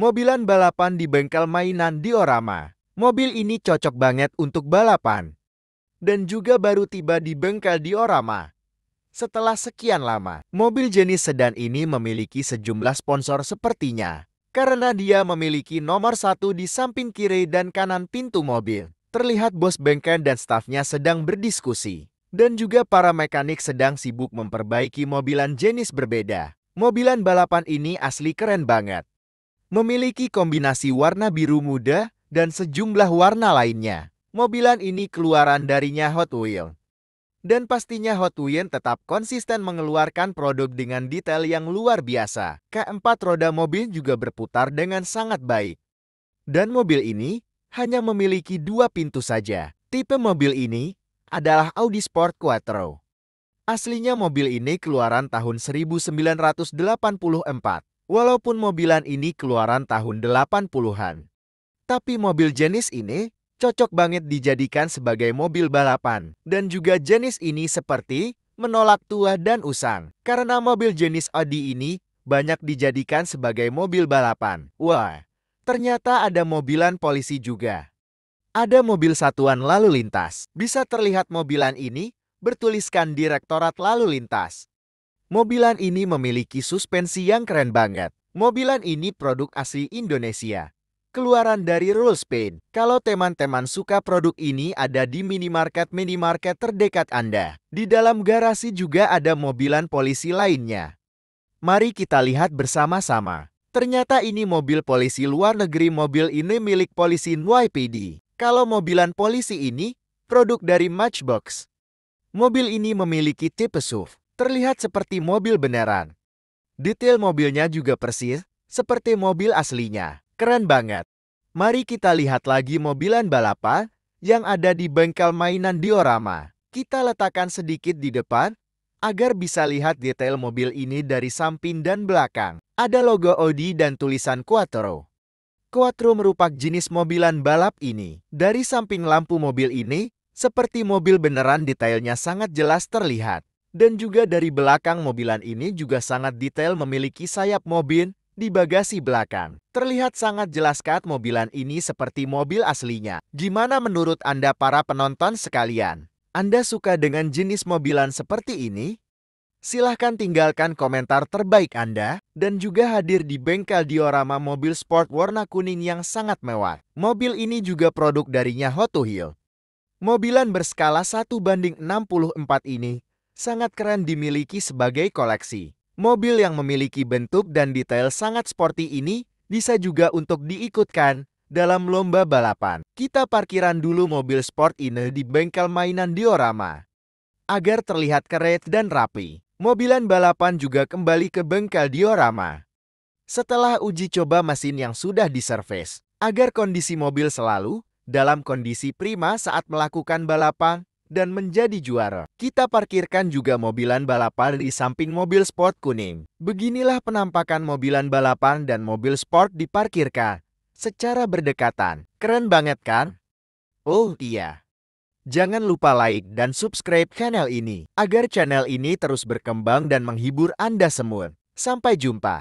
mobilan balapan di bengkel mainan Diorama. Mobil ini cocok banget untuk balapan. Dan juga baru tiba di bengkel Diorama. Setelah sekian lama, mobil jenis sedan ini memiliki sejumlah sponsor sepertinya. Karena dia memiliki nomor satu di samping kiri dan kanan pintu mobil. Terlihat bos bengkel dan stafnya sedang berdiskusi. Dan juga para mekanik sedang sibuk memperbaiki mobilan jenis berbeda. Mobilan balapan ini asli keren banget memiliki kombinasi warna biru muda dan sejumlah warna lainnya. Mobilan ini keluaran darinya Hot Wheels. Dan pastinya Hot Wheels tetap konsisten mengeluarkan produk dengan detail yang luar biasa. Keempat roda mobil juga berputar dengan sangat baik. Dan mobil ini hanya memiliki dua pintu saja. Tipe mobil ini adalah Audi Sport Quattro. Aslinya mobil ini keluaran tahun 1984. Walaupun mobilan ini keluaran tahun 80-an, tapi mobil jenis ini cocok banget dijadikan sebagai mobil balapan. Dan juga jenis ini seperti menolak tua dan usang. Karena mobil jenis Audi ini banyak dijadikan sebagai mobil balapan. Wah, ternyata ada mobilan polisi juga. Ada mobil satuan lalu lintas. Bisa terlihat mobilan ini bertuliskan Direktorat Lalu Lintas. Mobilan ini memiliki suspensi yang keren banget. Mobilan ini produk asli Indonesia. Keluaran dari Rule Spain. Kalau teman-teman suka produk ini ada di minimarket-minimarket terdekat Anda. Di dalam garasi juga ada mobilan polisi lainnya. Mari kita lihat bersama-sama. Ternyata ini mobil polisi luar negeri mobil ini milik polisi NYPD. Kalau mobilan polisi ini, produk dari Matchbox. Mobil ini memiliki tipe SUV terlihat seperti mobil beneran. Detail mobilnya juga persis, seperti mobil aslinya. Keren banget. Mari kita lihat lagi mobilan balapa yang ada di bengkel mainan diorama. Kita letakkan sedikit di depan agar bisa lihat detail mobil ini dari samping dan belakang. Ada logo Audi dan tulisan Quattro. Quattro merupakan jenis mobilan balap ini. Dari samping lampu mobil ini, seperti mobil beneran detailnya sangat jelas terlihat dan juga dari belakang mobilan ini juga sangat detail memiliki sayap mobil di bagasi belakang. Terlihat sangat jelas kat mobilan ini seperti mobil aslinya. Gimana menurut Anda para penonton sekalian? Anda suka dengan jenis mobilan seperti ini? Silahkan tinggalkan komentar terbaik Anda dan juga hadir di bengkel diorama mobil sport warna kuning yang sangat mewah. Mobil ini juga produk darinya Hot Wheels. Mobilan berskala 1 banding 64 ini sangat keren dimiliki sebagai koleksi. Mobil yang memiliki bentuk dan detail sangat sporty ini bisa juga untuk diikutkan dalam lomba balapan. Kita parkiran dulu mobil sport ini di bengkel mainan diorama agar terlihat keren dan rapi. Mobilan balapan juga kembali ke bengkel diorama. Setelah uji coba mesin yang sudah diservis, agar kondisi mobil selalu dalam kondisi prima saat melakukan balapan, dan menjadi juara. Kita parkirkan juga mobilan balapan di samping mobil sport kuning. Beginilah penampakan mobilan balapan dan mobil sport diparkirkan secara berdekatan. Keren banget kan? Oh iya. Jangan lupa like dan subscribe channel ini agar channel ini terus berkembang dan menghibur Anda semua. Sampai jumpa.